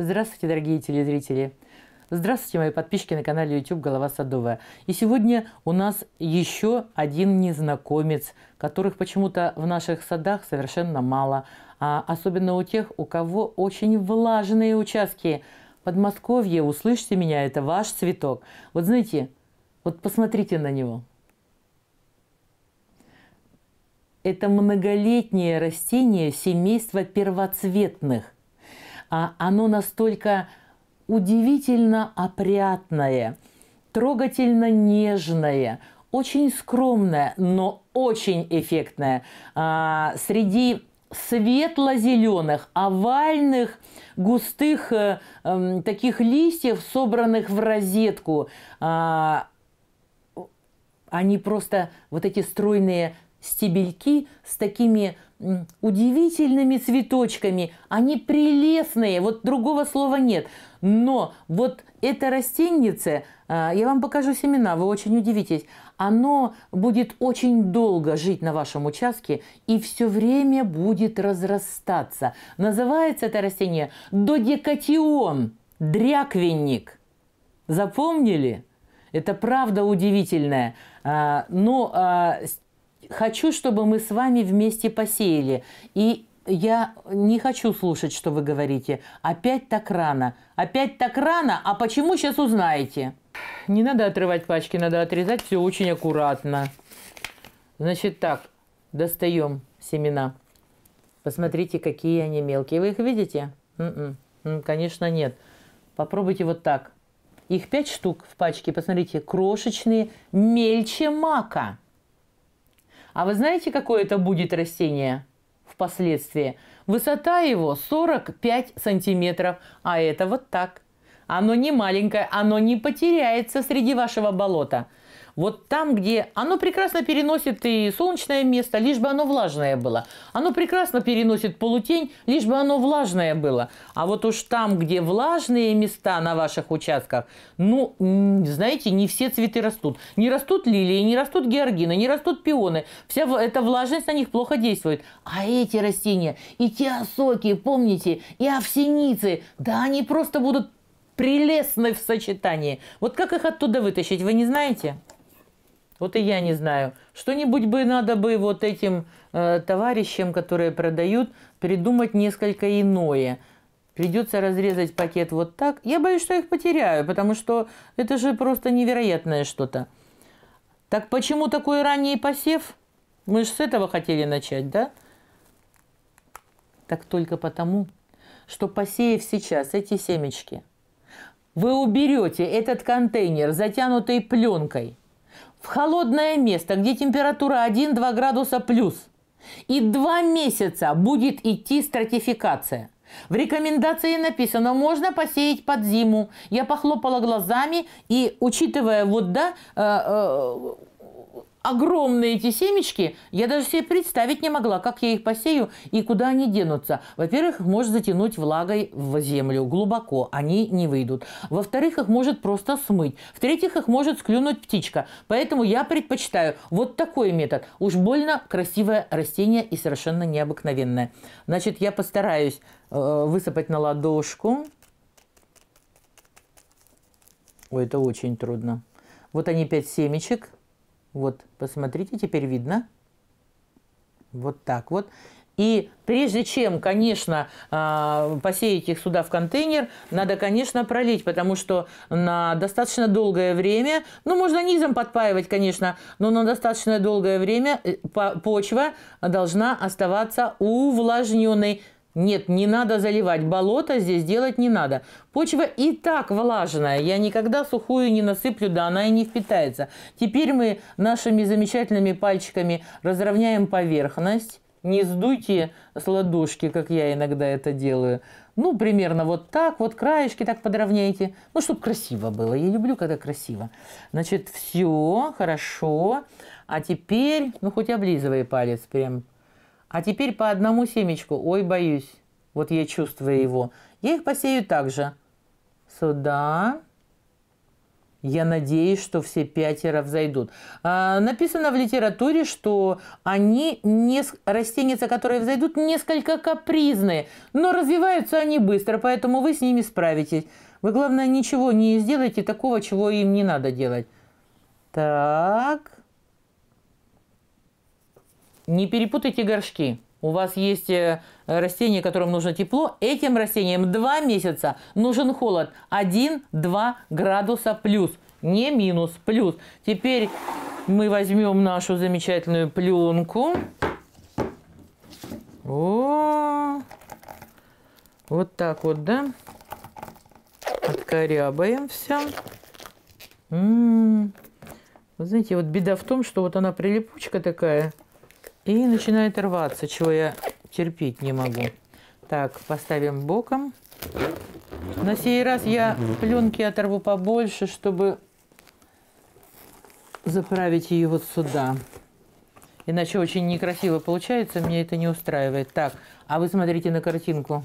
Здравствуйте, дорогие телезрители! Здравствуйте, мои подписчики на канале YouTube «Голова Садовая». И сегодня у нас еще один незнакомец, которых почему-то в наших садах совершенно мало. А особенно у тех, у кого очень влажные участки. Подмосковье, услышьте меня, это ваш цветок. Вот знаете, вот посмотрите на него. Это многолетнее растение семейства первоцветных а оно настолько удивительно опрятное, трогательно нежное, очень скромное, но очень эффектное. А, среди светло-зеленых, овальных, густых э, э, таких листьев, собранных в розетку. А, они просто, вот эти стройные стебельки с такими удивительными цветочками. Они прелестные, вот другого слова нет. Но вот эта растенница, я вам покажу семена, вы очень удивитесь, оно будет очень долго жить на вашем участке и все время будет разрастаться. Называется это растение додекатион, дряквенник. Запомнили? Это правда удивительное, а, Но а, хочу, чтобы мы с вами вместе посеяли. И я не хочу слушать, что вы говорите. Опять так рано. Опять так рано? А почему сейчас узнаете? Не надо отрывать пачки, надо отрезать все очень аккуратно. Значит так, достаем семена. Посмотрите, какие они мелкие. Вы их видите? М м-м. -м. Конечно, нет. Попробуйте вот так. Их пять штук в пачке. Посмотрите, крошечные, мельче мака. А вы знаете, какое это будет растение впоследствии? Высота его 45 сантиметров, а это вот так. Оно не маленькое, оно не потеряется среди вашего болота – вот там, где оно прекрасно переносит и солнечное место, лишь бы оно влажное было. Оно прекрасно переносит полутень, лишь бы оно влажное было. А вот уж там, где влажные места на ваших участках, ну, знаете, не все цветы растут. Не растут лилии, не растут георгины, не растут пионы. Вся эта влажность на них плохо действует. А эти растения, и те осоки, помните, и овсеницы, да они просто будут прелестны в сочетании. Вот как их оттуда вытащить, вы не знаете? Вот и я не знаю. Что-нибудь бы надо бы вот этим э, товарищам, которые продают, придумать несколько иное. Придется разрезать пакет вот так. Я боюсь, что их потеряю, потому что это же просто невероятное что-то. Так почему такой ранний посев? Мы же с этого хотели начать, да? Так только потому, что посеяв сейчас эти семечки, вы уберете этот контейнер, затянутый пленкой, в холодное место, где температура 1-2 градуса плюс. И два месяца будет идти стратификация. В рекомендации написано, можно посеять под зиму. Я похлопала глазами и, учитывая вот, да, э, э, огромные эти семечки, я даже себе представить не могла, как я их посею и куда они денутся. Во-первых, их может затянуть влагой в землю глубоко, они не выйдут. Во-вторых, их может просто смыть. В-третьих, их может склюнуть птичка. Поэтому я предпочитаю вот такой метод. Уж больно красивое растение и совершенно необыкновенное. Значит, я постараюсь э, высыпать на ладошку. Ой, это очень трудно. Вот они пять семечек. Вот, посмотрите, теперь видно. Вот так вот. И прежде чем, конечно, а, посеять их сюда в контейнер, надо, конечно, пролить, потому что на достаточно долгое время, ну, можно низом подпаивать, конечно, но на достаточно долгое время э, почва должна оставаться увлажненной. Нет, не надо заливать. Болото здесь делать не надо. Почва и так влажная. Я никогда сухую не насыплю, да она и не впитается. Теперь мы нашими замечательными пальчиками разровняем поверхность. Не сдуйте с ладошки, как я иногда это делаю. Ну, примерно вот так, вот краешки так подровняйте. Ну, чтобы красиво было. Я люблю, когда красиво. Значит, все, хорошо. А теперь, ну, хоть облизывай палец прям а теперь по одному семечку. Ой, боюсь. Вот я чувствую его. Я их посею также. Сюда. Я надеюсь, что все пятеро взойдут. А, написано в литературе, что они, не, растения, которые взойдут, несколько капризные, но развиваются они быстро, поэтому вы с ними справитесь. Вы, главное, ничего не сделайте такого, чего им не надо делать. Так не перепутайте горшки. У вас есть э, растение, которым нужно тепло. Этим растениям 2 месяца нужен холод. 1-2 градуса плюс. Не минус, плюс. Теперь мы возьмем нашу замечательную пленку. О, вот так вот, да? Откорябаем все. М -м -м. Вы знаете, вот беда в том, что вот она прилипучка такая – и начинает рваться, чего я терпеть не могу. Так, поставим боком. На сей раз я пленки оторву побольше, чтобы заправить ее вот сюда. Иначе очень некрасиво получается, мне это не устраивает. Так, а вы смотрите на картинку.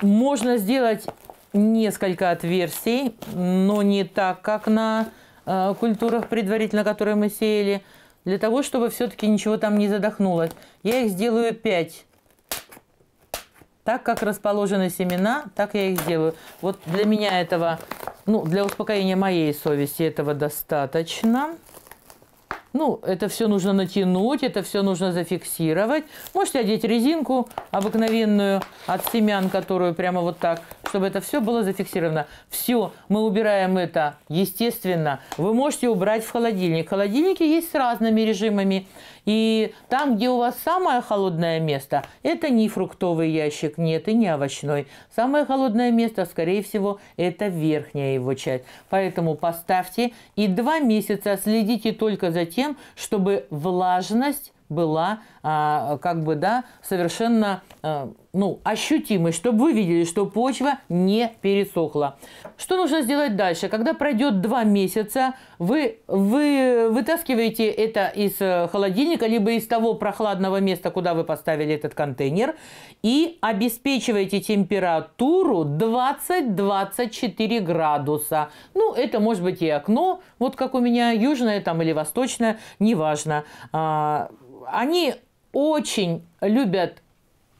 Можно сделать несколько отверстий, но не так, как на э, культурах предварительно, которые мы сеяли, для того, чтобы все-таки ничего там не задохнулось. Я их сделаю 5. Так как расположены семена, так я их сделаю. Вот для меня этого, ну, для успокоения моей совести этого достаточно. Ну, это все нужно натянуть, это все нужно зафиксировать. Можете одеть резинку обыкновенную от семян, которую прямо вот так, чтобы это все было зафиксировано. Все, мы убираем это, естественно. Вы можете убрать в холодильник. Холодильники есть с разными режимами. И там, где у вас самое холодное место, это не фруктовый ящик, нет, и не овощной. Самое холодное место, скорее всего, это верхняя его часть. Поэтому поставьте и два месяца следите только за тем, тем, чтобы влажность была а, как бы, да, совершенно а, ну, ощутимый, чтобы вы видели, что почва не пересохла. Что нужно сделать дальше? Когда пройдет два месяца, вы, вы вытаскиваете это из э, холодильника, либо из того прохладного места, куда вы поставили этот контейнер, и обеспечиваете температуру 20-24 градуса. Ну, это может быть и окно, вот как у меня, южное там или восточное, неважно. А, они очень любят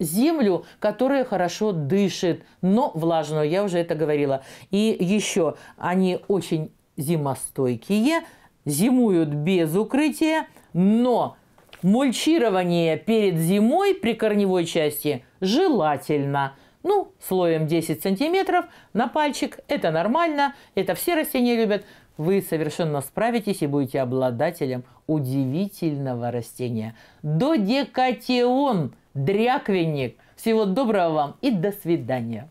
землю, которая хорошо дышит, но влажную, я уже это говорила. И еще они очень зимостойкие, зимуют без укрытия, но мульчирование перед зимой при корневой части желательно. Ну, слоем 10 сантиметров на пальчик. Это нормально, это все растения любят. Вы совершенно справитесь и будете обладателем удивительного растения. Додекатион – Дряквенник. Всего доброго вам и до свидания.